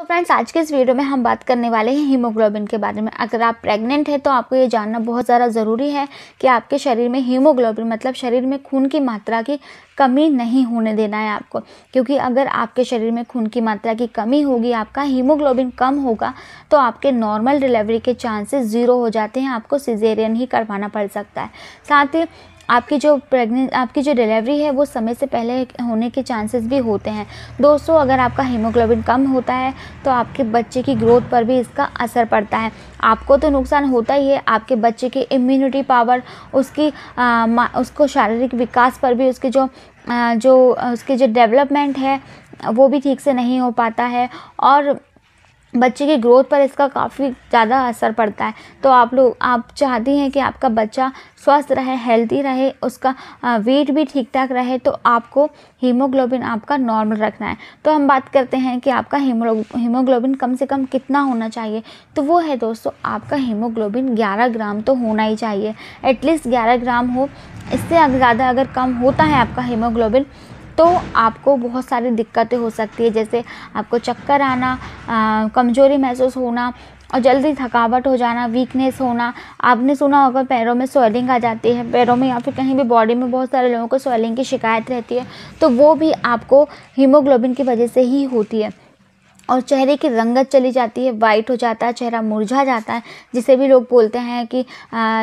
तो फ्रेंड्स आज के इस वीडियो में हम बात करने वाले हैं हीमोग्लोबिन के बारे में अगर आप प्रेग्नेंट हैं तो आपको ये जानना बहुत ज़्यादा ज़रूरी है कि आपके शरीर में हीमोग्लोबिन मतलब शरीर में खून की मात्रा की कमी नहीं होने देना है आपको क्योंकि अगर आपके शरीर में खून की मात्रा की कमी होगी आपका हीमोग्लोबिन कम होगा तो आपके नॉर्मल डिलीवरी के चांसेस ज़ीरो हो जाते हैं आपको सिजेरियन ही करवाना पड़ सकता है साथ ही आपकी जो प्रेगने आपकी जो डिलीवरी है वो समय से पहले होने के चांसेस भी होते हैं दोस्तों अगर आपका हीमोग्लोबिन कम होता है तो आपके बच्चे की ग्रोथ पर भी इसका असर पड़ता है आपको तो नुकसान होता ही है आपके बच्चे की इम्यूनिटी पावर उसकी आ, उसको शारीरिक विकास पर भी उसके जो आ, जो उसके जो डेवलपमेंट है वो भी ठीक से नहीं हो पाता है और बच्चे की ग्रोथ पर इसका काफ़ी ज़्यादा असर पड़ता है तो आप लोग आप चाहती हैं कि आपका बच्चा स्वस्थ रहे हेल्दी रहे उसका वेट भी ठीक ठाक रहे तो आपको हीमोग्लोबिन आपका नॉर्मल रखना है तो हम बात करते हैं कि आपका हीमोग्लोबिन कम से कम कितना होना चाहिए तो वो है दोस्तों आपका हीमोग्लोबिन ग्यारह ग्राम तो होना ही चाहिए एटलीस्ट ग्यारह ग्राम हो इससे ज़्यादा अगर कम होता है आपका हीमोग्लोबिन तो आपको बहुत सारी दिक्कतें हो सकती है जैसे आपको चक्कर आना कमज़ोरी महसूस होना और जल्दी थकावट हो जाना वीकनेस होना आपने सुना होगा पैरों में स्वेलिंग आ जाती है पैरों में या फिर कहीं भी बॉडी में बहुत सारे लोगों को स्वेलिंग की शिकायत रहती है तो वो भी आपको हीमोग्लोबिन की वजह से ही होती है और चेहरे की रंगत चली जाती है वाइट हो जाता है चेहरा मुरझा जाता है जिसे भी लोग बोलते हैं कि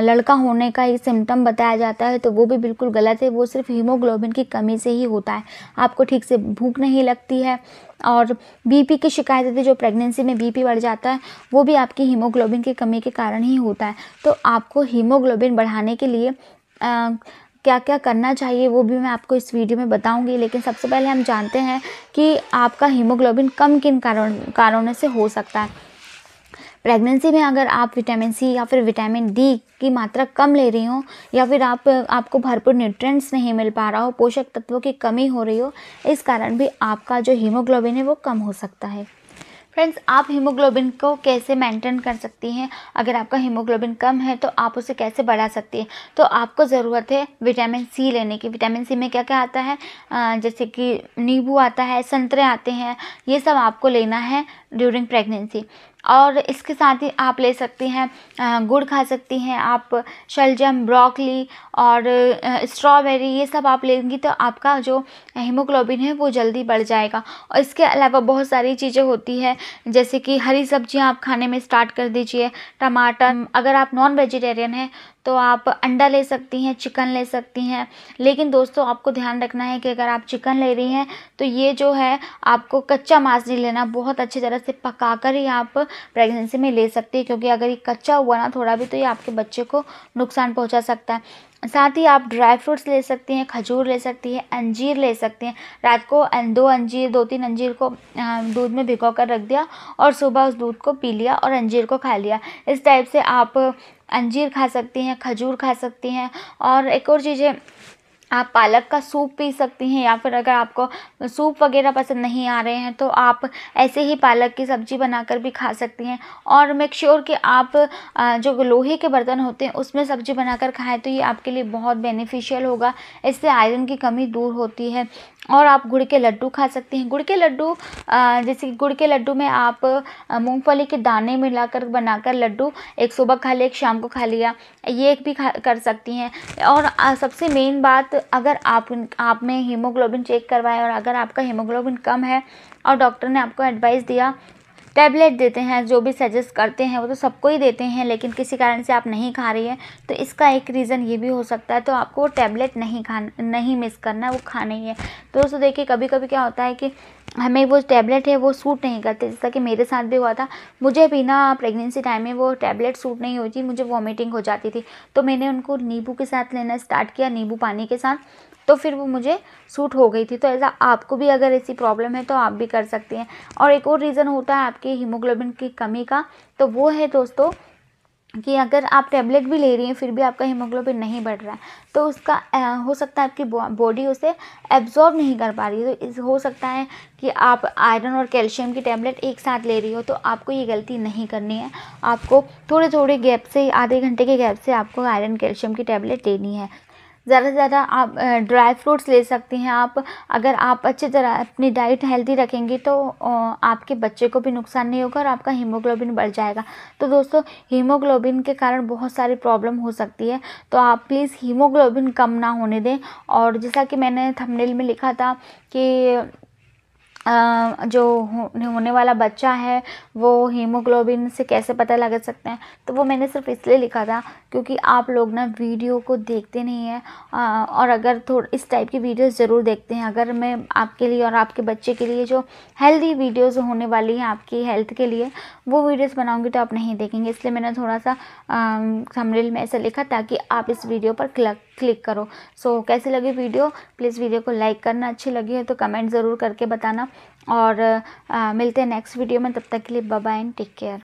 लड़का होने का ही सिम्टम बताया जाता है तो वो भी बिल्कुल गलत है वो सिर्फ हीमोग्लोबिन की कमी से ही होता है आपको ठीक से भूख नहीं लगती है और बीपी की शिकायत होती है जो प्रेगनेंसी में बीपी बढ़ जाता है वो भी आपकी हीमोग्लोबिन की कमी के कारण ही होता है तो आपको हीमोग्लोबिन बढ़ाने के लिए आ, क्या क्या करना चाहिए वो भी मैं आपको इस वीडियो में बताऊंगी लेकिन सबसे पहले हम जानते हैं कि आपका हीमोग्लोबिन कम किन कारण कारणों से हो सकता है प्रेगनेंसी में अगर आप विटामिन सी या फिर विटामिन डी की मात्रा कम ले रही हो या फिर आप आपको भरपूर न्यूट्रिएंट्स नहीं मिल पा रहा हो पोषक तत्वों की कमी हो रही हो इस कारण भी आपका जो हीमोग्लोबिन है वो कम हो सकता है फ्रेंड्स आप हीमोग्लोबिन को कैसे मेंटेन कर सकती हैं अगर आपका हीमोग्लोबिन कम है तो आप उसे कैसे बढ़ा सकती हैं तो आपको ज़रूरत है विटामिन सी लेने की विटामिन सी में क्या क्या आता है जैसे कि नींबू आता है संतरे आते हैं ये सब आपको लेना है ड्यूरिंग प्रेगनेंसी और इसके साथ ही आप ले सकती हैं गुड़ खा सकती हैं आप शलजम ब्रोकली और स्ट्रॉबेरी ये सब आप लेंगी तो आपका जो हीमोग्लोबिन है वो जल्दी बढ़ जाएगा और इसके अलावा बहुत सारी चीज़ें होती है जैसे कि हरी सब्जियाँ आप खाने में स्टार्ट कर दीजिए टमाटर अगर आप नॉन वेजिटेरियन हैं तो आप अंडा ले सकती हैं चिकन ले सकती हैं लेकिन दोस्तों आपको ध्यान रखना है कि अगर आप चिकन ले रही हैं तो ये जो है आपको कच्चा मांस नहीं लेना बहुत अच्छी तरह से पका कर ही आप प्रेगनेंसी में ले सकती हैं क्योंकि अगर ये कच्चा हुआ ना थोड़ा भी तो ये आपके बच्चे को नुकसान पहुँचा सकता है साथ ही आप ड्राई फ्रूट्स ले सकती हैं खजूर ले सकती हैं अंजीर ले सकती हैं रात को अं, दो अंजीर दो तीन अंजीर को दूध में भिगो कर रख दिया और सुबह उस दूध को पी लिया और अंजीर को खा लिया इस टाइप से आप अंजीर खा सकती हैं खजूर खा सकती हैं और एक और चीज़ है आप पालक का सूप पी सकती हैं या फिर अगर आपको सूप वगैरह पसंद नहीं आ रहे हैं तो आप ऐसे ही पालक की सब्ज़ी बनाकर भी खा सकती हैं और मेक श्योर कि आप जो लोहे के बर्तन होते हैं उसमें सब्ज़ी बनाकर खाएं तो ये आपके लिए बहुत बेनिफिशियल होगा इससे आयरन की कमी दूर होती है और आप गुड़ के लड्डू खा सकती हैं गुड़ के लड्डू जैसे गुड़ के लड्डू में आप मूँगफली के दाने मिलाकर बनाकर लड्डू एक सुबह खा लिया एक शाम को खा लिया ये एक भी खा कर सकती हैं और सबसे मेन बात अगर आप आपने हीमोग्लोबिन चेक करवाया और अगर आपका हीमोग्लोबिन कम है और डॉक्टर ने आपको एडवाइस दिया टैबलेट देते हैं जो भी सजेस्ट करते हैं वो तो सबको ही देते हैं लेकिन किसी कारण से आप नहीं खा रही है तो इसका एक रीज़न ये भी हो सकता है तो आपको वो टैबलेट नहीं खाना नहीं मिस करना है वो खाना ही है दोस्तों देखिए कभी कभी क्या होता है कि हमें वो टैबलेट है वो सूट नहीं करते जैसा कि मेरे साथ भी हुआ था मुझे भी ना प्रेगनेंसी टाइम में वो टैबलेट सूट नहीं होती मुझे वॉमिटिंग हो जाती थी तो मैंने उनको नींबू के साथ लेना स्टार्ट किया नींबू पानी के साथ तो फिर वो मुझे सूट हो गई थी तो ऐसा आपको भी अगर ऐसी प्रॉब्लम है तो आप भी कर सकती हैं और एक और रीज़न होता है आपकी हीमोग्लोबिन की कमी का तो वो है दोस्तों कि अगर आप टैबलेट भी ले रही हैं फिर भी आपका हीमोग्लोबिन नहीं बढ़ रहा है तो उसका आ, हो सकता है आपकी बॉडी उसे एब्जॉर्ब नहीं कर पा रही है तो इस हो सकता है कि आप आयरन और कैल्शियम की टैबलेट एक साथ ले रही हो तो आपको ये गलती नहीं करनी है आपको थोड़े थोड़े गैप से आधे घंटे के गैप से आपको आयरन कैल्शियम की टैबलेट लेनी है ज़्यादा से ज़्यादा आप ड्राई फ्रूट्स ले सकती हैं आप अगर आप अच्छी तरह अपनी डाइट हेल्दी रखेंगी तो आपके बच्चे को भी नुकसान नहीं होगा और आपका हीमोग्लोबिन बढ़ जाएगा तो दोस्तों हीमोग्लोबिन के कारण बहुत सारी प्रॉब्लम हो सकती है तो आप प्लीज़ हीमोग्लोबिन कम ना होने दें और जैसा कि मैंने थंबनेल में लिखा था कि जो होने वाला बच्चा है वो हीमोग्लोबिन से कैसे पता लगा सकते हैं तो वो मैंने सिर्फ इसलिए लिखा था क्योंकि आप लोग ना वीडियो को देखते नहीं हैं और अगर थोड़ा इस टाइप की वीडियोस ज़रूर देखते हैं अगर मैं आपके लिए और आपके बच्चे के लिए जो हेल्दी वीडियोस होने वाली हैं आपकी हेल्थ के लिए वो वीडियोस बनाऊंगी तो आप नहीं देखेंगे इसलिए मैंने थोड़ा सा थंबनेल में ऐसा लिखा ताकि आप इस वीडियो पर क्लिक क्लिक करो सो so, कैसी लगी वीडियो प्लीज़ वीडियो को लाइक करना अच्छी लगी है तो कमेंट ज़रूर करके बताना और आ, मिलते हैं नेक्स्ट वीडियो में तब तक के लिए बाय एंड टेक केयर